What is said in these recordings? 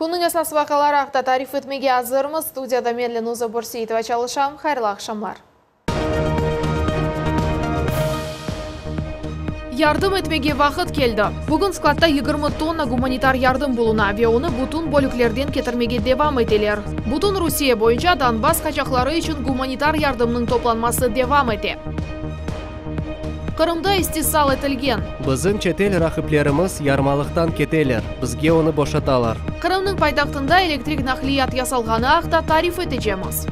Күнің әсасы бақалар ақта тариф өтмеге азырмыз. Студияда менлі Нуза Бұрсейтіп әчалышам. Қайрыл ақшамлар. Ярдым өтмеге вақыт келді. Бүгін складта 20 тонна гуманитар ярдым бұлына ве оны бұтын кетірмеге девам әтелер. Бұтын Русия бойынша Данбас қачақлары үшін гуманитар ярдымның топланмасы девам әте. Құрымды істесал әтілген биздин чет эл ярмалықтан кетелер бізге оны бошаталар. Құрымның пайдақтында электрик нақлият ясалғаны ақта тариф жеміз.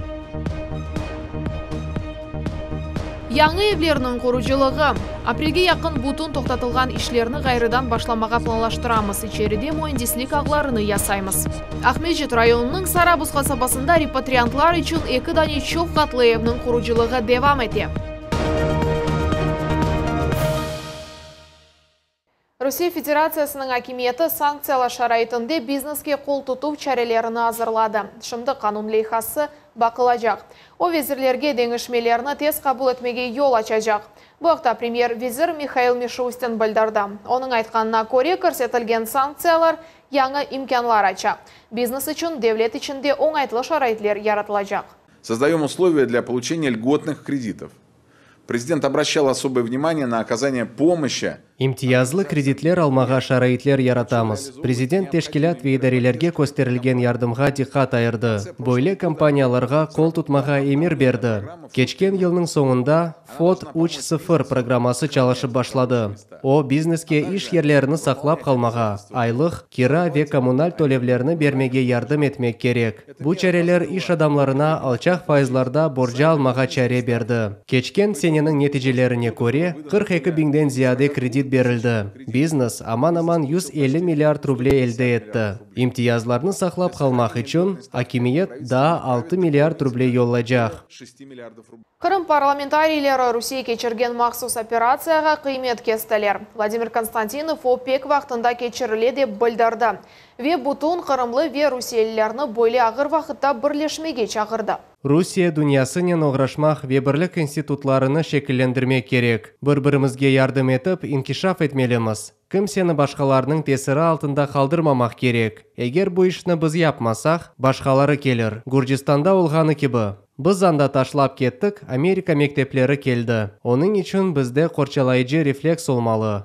Яңы евлерінің жылығы. Апрелге яқын бұтын тоқтатылған ішлеріні ғайрыдан башламаға планлаштырамыз. Ичериде мойындеслік ағларыны ясаймыз. Ахмеджет районының Сарабұзға сабасында репатриантлар үшін екі дәне чоқ қатлы евнің жылығы девам әте. Русия Федерациясының акиметі санкциялар шарайтынде бизнеске қол тұтып, чәрелеріні азырлады. Шымды қанун лейхасы бақылажақ. О везірлерге деңішмелеріні тез қабыл өтмеге ел ачажақ. Бұқта премьер-визір Михаил Мишустин білдірді. Оның айтқанына көре көрсетілген санкциялар яңы имкенлар ача. Бизнес үшін, девлет ішінде оңайтлы шарайтлер яратылажақ. Создаем условия для получения льготных кредитов. Президент обращал особое внимание на оказание помощи имтиязлы кредитлер алмаға шарайтлер яратамыз. президент тешкил вейдарилерге көстерілген ярдымға ярдымга диққат айырды бойле компанияларға қол тұтмаға эмир берді. кечкен елның соңында фот уч сыфыр программасы чалышып башлады о бизнеске иш ерлеріні сақлап қалмаға. айлық кира ве коммуналь төлевлеріні бермеге ярдым етмек керек бу чарелер иш адамларына алчақ пайызларда боржа алмаға чәре берді кечкен сененең нәтижелеріне көре 42 зияде кредит берілді бизнес аман аман 150 миллиард рублей елді етті. имтиязларны сақлап қалмақ үшін, акимиет да 6 миллиард рублей жақ. Қырым парламентарийлері Русей кечірген мақсус операцияға қиымет кестілер. Владимир Константинов ОПЕК вақтында кечіріле деп білдірді. Ве бұтын қырымлы ве руселілеріні бойлы ағыр вақытта бірлешмеге чағырды. Русия дүниясынен оғрашмақ вебірлік институтларыны шекілендірмек керек. Бір-бірімізге ярдым етіп, инкишаф етмеліміз. Кім сені башқаларының тесірі алтында қалдырмамақ керек. Егер бұ ішіні біз япмасақ, башқалары келер. Гүрджистанда олғаны кебі біз анда ташлап кеттік америка мектеплері келді оның үшін бізде корчалайчы рефлекс олмалы.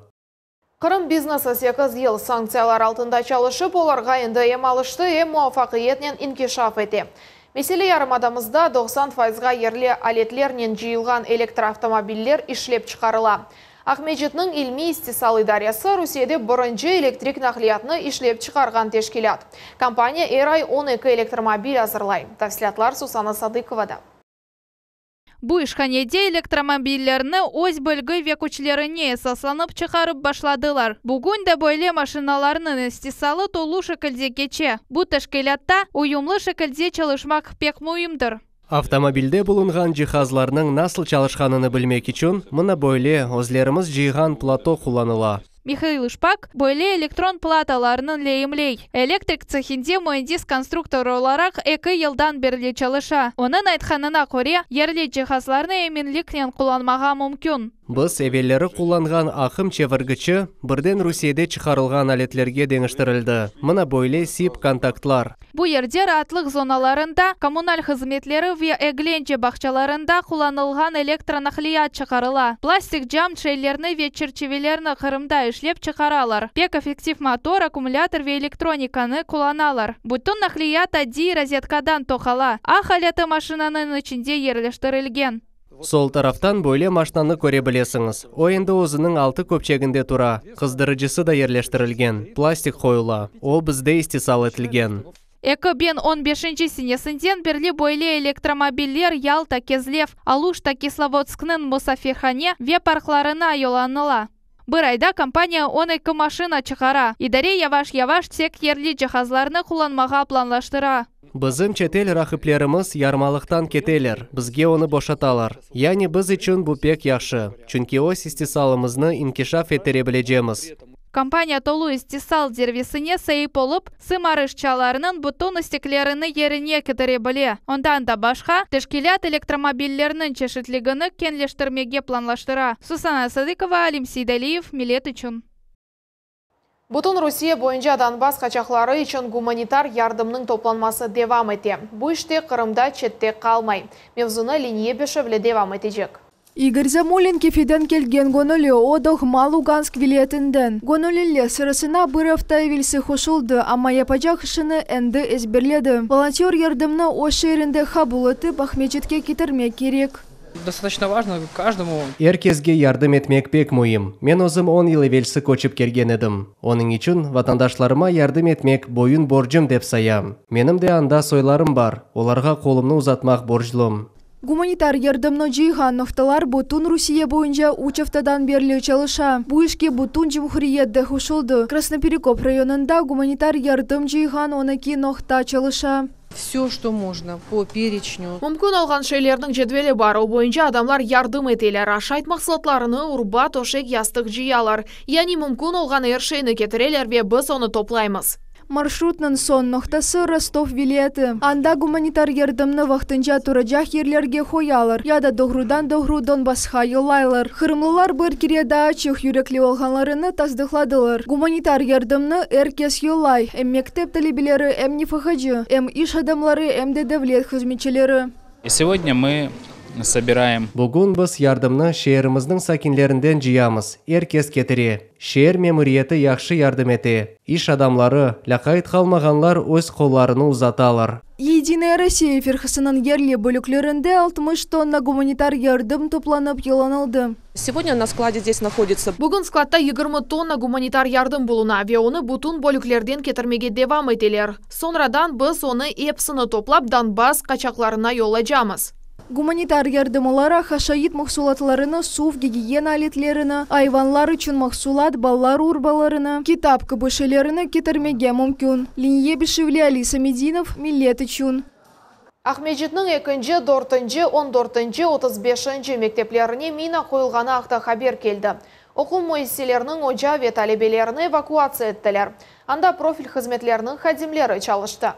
Қырым бизнесі 8 ел санкциялар алтында чалышып, оларға енді ем алышты, ем муафақиетнен инкешаф ете. Меселе ярымадамызда 90 файзға ерлі әлетлернен жиылған электроавтомобиллер ішлеп чықарыла. Ахмеджетнің илми истисал идариясы Русияде бірінші электрик нақлиятны ішлеп чығарған тешкелят. Компания Эрай 12 электромобиль азырлай. Тәфсілатлар Сусана Садықовада. Бұ ішханеде өз бөлгі векучлеріне сасланып чықарып башладылар. Бүгін де бойле машиналарының істесалы толу шекілде кече. Бұ тәшкелятта ұйымлы шекілде чалышмақ пек мұйымдыр автомобильде бұлынған жиһазларның насыл чалышқаныны білмек үчүн мына бойле өзлеріміз жыйган плато құланыла. Михаил Шпак, бойле электрон платаларынын лейимлей. Электрик цехинде мөндис конструктор оларак 2 елдан берли чалыша. Онын айтханына коре, ерле чехасларны эминликтен куланмага мүмкін. Біз әвелері қоланған ақым чевіргічі бірден Русияде чығарылған әлетлерге деңіштірілді. Мына бойле сип контактлар. Бұ ердер атлық зоналарында, коммуналь хызметлері ве әгленче бақчаларында қоланылған электронахлият чығарыла. Пластик джам шейлерні ве черчевелерні қырымда шлеп чыгаралар Пек эффектив мотор аккумулятор ве электрониканы куланалар бутун нахлият адди розеткадан тохала, а халеты машинаны ичинде ерлештирилген сол тарафтан бойле машинаны көре білесіңіз о енді өзінің алты көпчегінде тұра қыздырыжысы да ерлештірілген пластик қойыла о бізде бен 15-ші сенесінден бірлі бойле электромобиллер Ялта, Кезлев, Алушта, Кисловодскнын, Мусафирхане ве паркларына Бір айда компания он машина чыгара идаре яваш яваш тек ерлі жиһазларны құланмаға планлаштыра Біздің четел рахыплеріміз ярмалықтан кетелер, бізге оны бошаталар. Яғни біз үшін бұпек яшы, чүнке чүнки ось истисалымызны инкишаф етере компания толу истисал сервисине сейип олып, сымар ишчиларынын бутун истеклерине еріне кидире біле. ондан да башқа, тешкелят электромобилдеринин чешітлігіні кенлештірмеге планлаштыра сусана садыкова алим сейдалиев милет үчүн Бұтын Русия бойынша данбас қачақлары үшін гуманитар ярдымның топланмасы девам әте. Бұ іште Қырымда четте қалмай. Мевзуны линия Бешевле девам Игорь Замулин кефиден келген гоноле одох Малуганск вилетінден. ле сырысына бір вилсі хошулды, ама япачақ шыны әнді әзберледі. Волонтер ярдымны ошы ерінде хабулаты бахмечетке кетірме керек. Достаточно важно каждому. Эркезге ярдым етмек пек мойым. Мен озым 10 ел велсі көчіп келген едім. Оның үшін ватандашларыма ярдым етмек бойын боржым деп саям. Менім де анда сойларым бар. Оларға қолымны ұзатмақ борджылым. Гуманитар ярдымны жыйган нокталар бутун Русия боюнча учафтадан автадан чалыша. Бу ишке бутун жумхуриятда кошулду. Красноперекоп районунда гуманитар ярдым жыйган 12 нокта чалыша. все, что можно по перечню. Мүмкін алған шейлердің жедвелі бару бойынша адамлар ярдым етелер. Ашайт мақсатларыны урбат тошек, ястық жиялар. Яни мүмкін алған әр кетірелер бе біз оны топлаймыз маршрутнан сон ноқтасы Ростов вилеті. Анда гуманитар ердімні вақтынча тұрачақ ерлерге қоялыр, яда доғрудан доғру Донбасқа елайлыр. Хырымлылар бір кереда ачық юреклі олғанларыны таздықладылыр. Гуманитар ердімні әркес елай, әм мектеп талибелері, әм нефахаджы, әм иш адамлары, әм де дәвлет хүзмечелері. Сегодня мы собираем. Бүгін біз ярдымны шеріміздің сакинлерінден жиямыз, еркес кетіре. Шер мемуриеті яқшы ярдым ете. Иш адамлары, лақайт қалмағанлар өз қолларыны ұзаталар. Единая Россия ферхасының ерлі бөліклерінде 60 тонна гуманитар ярдым топланып еланылды. Сегодня на складе здесь находится. Бүгін складта 20 тонна гуманитар ярдым болуна ве оны бутун бөліклерден кетірмеге девам етелер. Сонрадан біз оны епсіні топлап Донбасс қачақларына жамыз Гуманитар ярдымылары хашаид мақсулатларыны, сув гигиена алетлеріні, айванлар үчін мақсулат баллар урбаларыны, китап кыбышелеріні кетірмеге мүмкін. Линье Алиса Мединов, Миллет үшін. Ахмеджитнің 2 4 14-ші, 35-ші мектеплеріне мина қойылғаны ақта хабер келді. Оқу мойселерінің ожа ве талебелеріні эвакуация әттілер. Анда профиль қызметлерінің хадимлері чалышты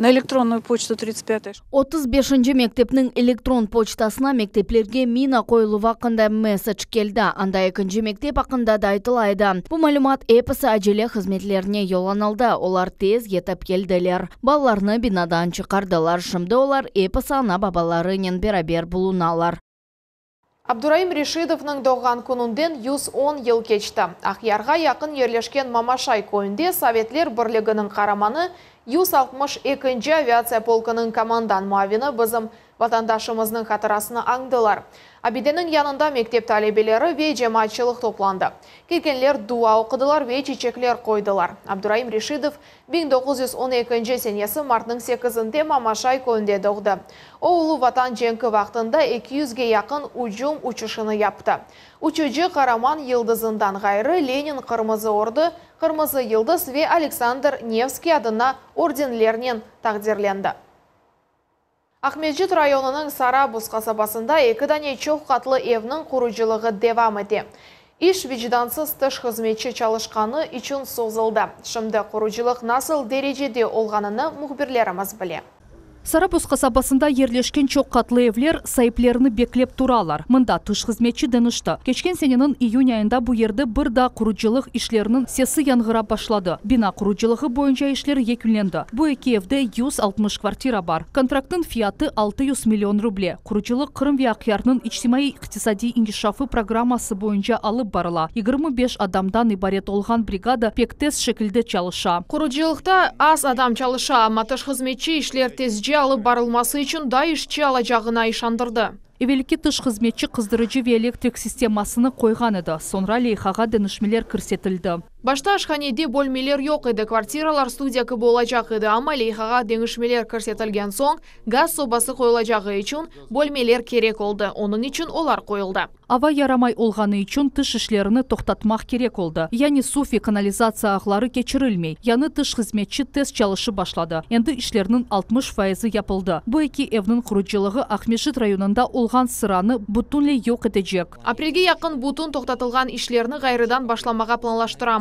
на электронную почту 35 35 мектепнің электрон почтасына мектеплерге мина коюлуп акында месседж келді, анда 2-ші мектеп ақында да айтылайды Бұл маалымат эпс ажеле кызметлерине олар тез етіп келділер. Балларыны бинадан чықардылар, шымды олар эпосы ана бабаларынын берабер булуналар Абдурайым Решидовның доған күнінден 110 ел кечті. Ақиярға яқын ерлешкен Мамашай көйінде Советлер бірлігінің қараманы 162 авиация полкының командан Мавины бізім ватандашымызның қатырасыны аңдылар. Абиденің янында мектеп талебелері ве жематшылық топланды. Келгенлер дуа оқыдылар ве чечеклер қойдылар. Абдураим Решидов 1912 сенесі мартның 8-інде Мамашай көлінде доғды. Оулу ватан женкі вақтында 200-ге яқын ұжым ұчышыны япты. Учыжы Қараман елдізіндан ғайры Ленин қырмызы орды Қырмызы Елдіс ве Александр Невский адына орденлерінен тағдерленді. Ахмеджит районының Сара бұсқасабасында екі дәне чоқ қатлы евнің құрыжылығы девам әде. Иш вичдансыз тыш қызметші чалышқаны үчін созылды. Шымды құрыжылық насыл дәрежеде олғаныны мұхбірлеріміз біле. Сарабузка сабасында ерлешкен чок катлы эвлер сайыплерини беклеп туралар. Мында туш хизметчи дынышты. Кешкен сенінің июнь айында жерде бир да куручылык ишлеринин сесі яңгырап башлады. Бина куручылыгы бойынша ішлер екіленді Бу эки евде 160 квартира бар. Контрактын фияты 600 миллион рубле. Куручылык Кырым ва Акъярнын иқтисади иктисадий программасы боюнча алып барыла. 25 адамдан ибарет олған бригада пектес шекилде чалыша. Куручылыкта аз адам чалыша, амма тыш ішлер тез алып барылмасы үшін да ишчи ала жагына ишандырды эвелики тыш кызметчи кыздырыжы биэлектрик системасыны қойғаныды, еді сонра лейхаға динишмелер кірсетілді башта ашханеде бөлмелер жоқ еді квартиралар студия студиякі болачақ еді ама лейхаға деңішмелер көрсетілген соң газ собасы қойылачағы үшін бөлмелер керек болды оның үшін олар қойылды ава ярамай олғаны үшін тыш ішлеріні тоқтатмақ керек олды. яғни суфи канализация ағылары кечірілмей яны тыш қызметші тез жалышы башлады енді ішлерінің 60 фаезы япылды бұл екі районында олған сыраны яқын бүтін тоқтатылған қайрыдан башламаға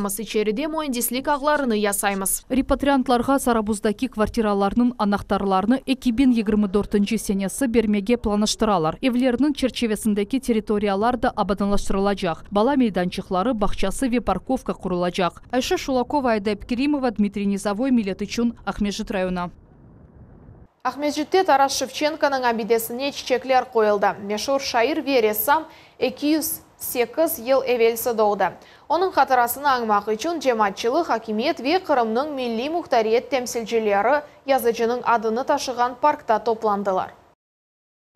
сы ичериде моиндислик агыларыны ясаймыз Репатриантларға сарабуздаки квартираларынын анактарларын 2024 миң жыйырма бермеге планыштыралар эвлердин черчевесиндеги территориялар да абаданлаштырылажак бала мейданчыклары бақчасы ве парковка курулажак айша шулакова айдап керимова дмитрий низовой милет үчүн Ахмежит района. районы тарас Шевченконың обидесине чечеклер қойылды. мешур шайыр Вересам рессам 8 ел әвелісі Оның қатырасын аңмақ үчін жематчылы хакимет ве қырымның милли мұқтарет темсілжелері язычының адыны ташыған паркта топландылар.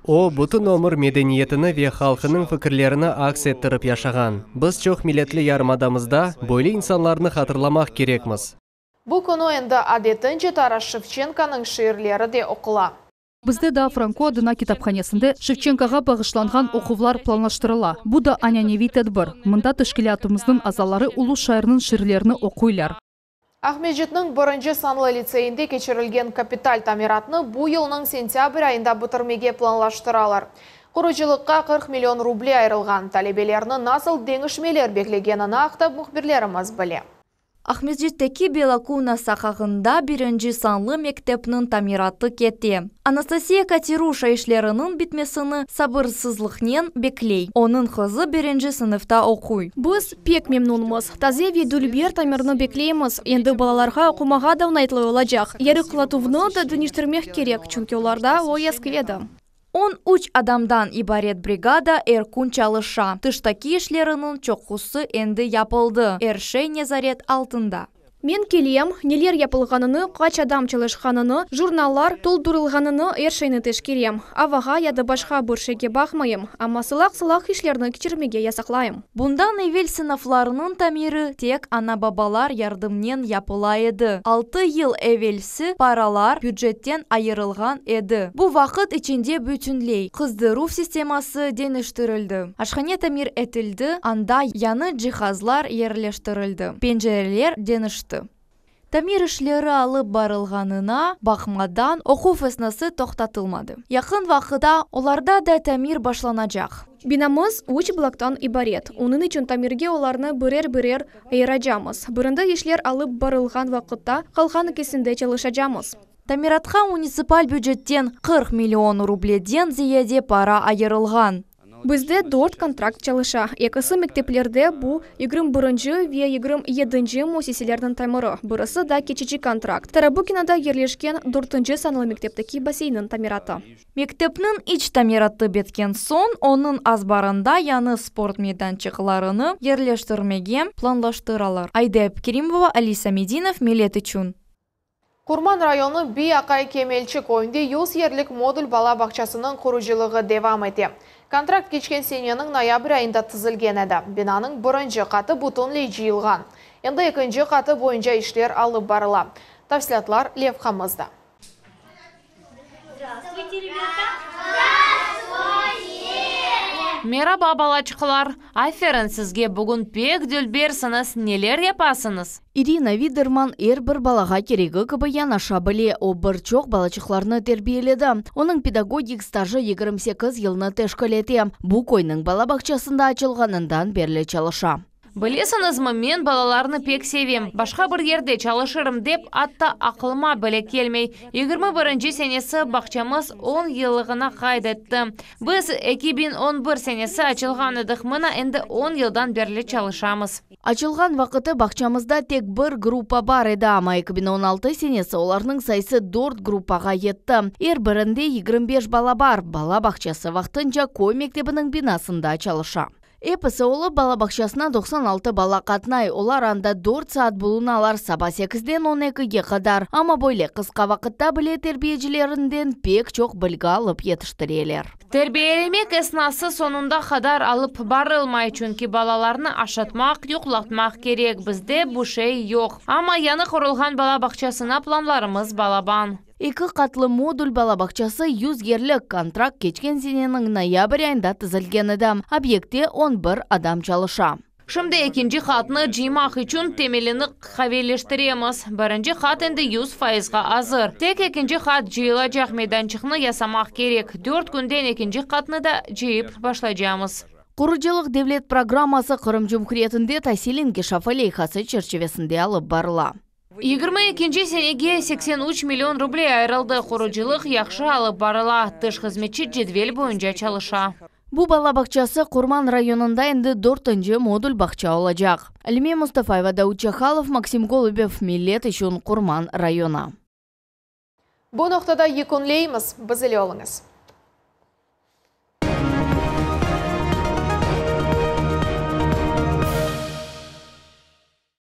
О, бұтын омыр медениетіні ве қалқының фікірлеріні акс еттіріп яшаған. Біз чоқ милетлі ярмадамызда бөлі инсанларыны қатырламақ керекміз. Бұ күн әнді адетін жетара Шевченканың шиырлері де оқыла. Бізде да Франко адына китапханесінде Шевченкоға бағышланған оқулар планлаштырыла. Бұ да аняневи тәдбір. Мұнда атымыздың азалары ұлы шайырның шырлеріні оқуылар. Ахмеджетнің бірінші санлы лицейінде кечірілген капитал тамиратны бұл елінің сентябрь айында бұтырмеге планлаштыралар. Құрыжылыққа 40 миллион рубль айрылған талебелерінің насыл деңішмелер беклегенін ақтап біле. Ахмеджиттеки Белакуна сакагында бірінжі санлы мектепнің тамираты кетті. анастасия Катируша ішлерінің бітмесіні сабырсызлықнен беклей Оның қызы биринчи сыныфта оқуй. Біз пек мемнунбуз тазе ведулбер дүлбер тамирны Енді енді балаларға окумага да унайтылуу болажак Ері да дүніштірмек керек чүнке оларда ой он үч адамдан ибарет бригада чалыша. тышта кишлеринин чокусу энди япылды эршей незарет алтында мен келем нелер япылғаныны қач адам журналар, журналлар толтурылганыны әршейні тешкерем Аваға, яды башқа бұршеге бақмайым, ама сылақ сылақ сылак ишлерни ясақлайым. Бұндан әвел эвел сынафларынын тек ана бабалар ярдымнен япыла 6 алты ел әвелсі паралар бюджеттен айырылған еді. вақыт ічінде бүтінлей. бүтүнлей руф системасы деніштірілді. ашхане тамир анда яны Тәмир ішлері алып барылғанына бақмадан оқу феснасы тоқтатылмады. Яқын вақыда оларда да тәмир жақ. Бинамыз үш блоктан ибарет. Унын үчүн Тамирге оларны бірер-бірер айырачамыз. Бұрында ишлер алып барылган вакытта калган кесинде жамыз. Тамиратка муниципаль бюджеттен 40 миллион рубледен зияде пара айырылған бізде дұрт контракт чалыша Екісі мектеплерде бу егерме бұрынжы ве 27 едінжі муассиселердин таймыры. Бұрысы да кечечі контракт тарабукинада ерлешкен дуртунчу санылы мектептеки басейнің тамираты Мектепнің іч тамираты беткен соң оның азбарында яны спорт мейданчыкларыны ерлештірмеге планлаштыралар Айдай керимова алиса мединов милет чун. Курман районы би ақай кемелчі ойынде 100 ерлік модуль бала бақчасының құрыжылығы девам әте. Контракт кечкен сененің ноябрь айында тізілген әді. Бинаның бірінші қаты бұтынлей жиылған. Енді екінші қаты бойынжа ішлер алып барыла. Тавслятлар Лев Здравствуйте, ребята! мераба балачкалар аферин сізге бүгін пек дүлберсіңіз, нелер япасыңыз ирина видерман әр бір балаға керегі кыбы янаша о бір чоқ тәрбиеледі тербейледі. Оның педагогик стажы 28 сегиз жылны тешкилети бу ойның балабақшасында чалыша Білесіңіз мен балаларны пек севем. Башқа бір ерде чалышырым деп атта ақылма біле келмей. 21 сенесі бақчамыз 10 елігіна қайдетті. Біз 2011 сенесі ачылған едік мына енді 10 елдан берлі чалышамыз. Ачылған вақыты бақчамызда тек бір группа бар еді, ама 2016 сенесі оларның сайсы 4 группаға етті. Ер бірінде 25 бала бар, бала бақчасы вақтынша кой мектебінің бинасында чалыша. Эпісі балабақшасына 96 бала қатынай олар анда 4 саат бұлын алар саба 8ден 12ге қадар. Ама бойле қысқа уақытта біле тербейджілерінден пек чоқ білгі алып жетиштирелер тербиялемек эснасы сонында қадар алып барылмай чүнки балаларны ашатмақ, ұйқылатмақ керек бізде бұшей жоқ Ама яны құрылған балабақшасына планларымыз балабан Икі қатлы модуль балабақчасы 100 юзгерлік контракт кечкен зененің ноябрь айында тізілген адам. Объекте 11 адам жалыша. Шымды екінші қатыны жимақ үшін темеліні қавелештіреміз. Бірінші қат енді 100 фаизға азыр. Тек екінші қат жиылачақ меданчықны ясамақ керек. Дөрт күнден екінші қатыны да жиып башлайжамыз. Құрыжылық девлет программасы Қырым Жүмхуретінде Тасилинге Кешафалей қасы алып барыла. 22 экинчи сенеге 83 миллион рублей айрылды курулчулук яқшы алып барыла тыш қызметші жедвел бойынша чалыша бул бала бакчасы районында районунда 4-інжі модуль бакча болочак алиме мустафаева дауд чахалов максим голубев миллет үчүн курман району бу екін лейміз, біз әлі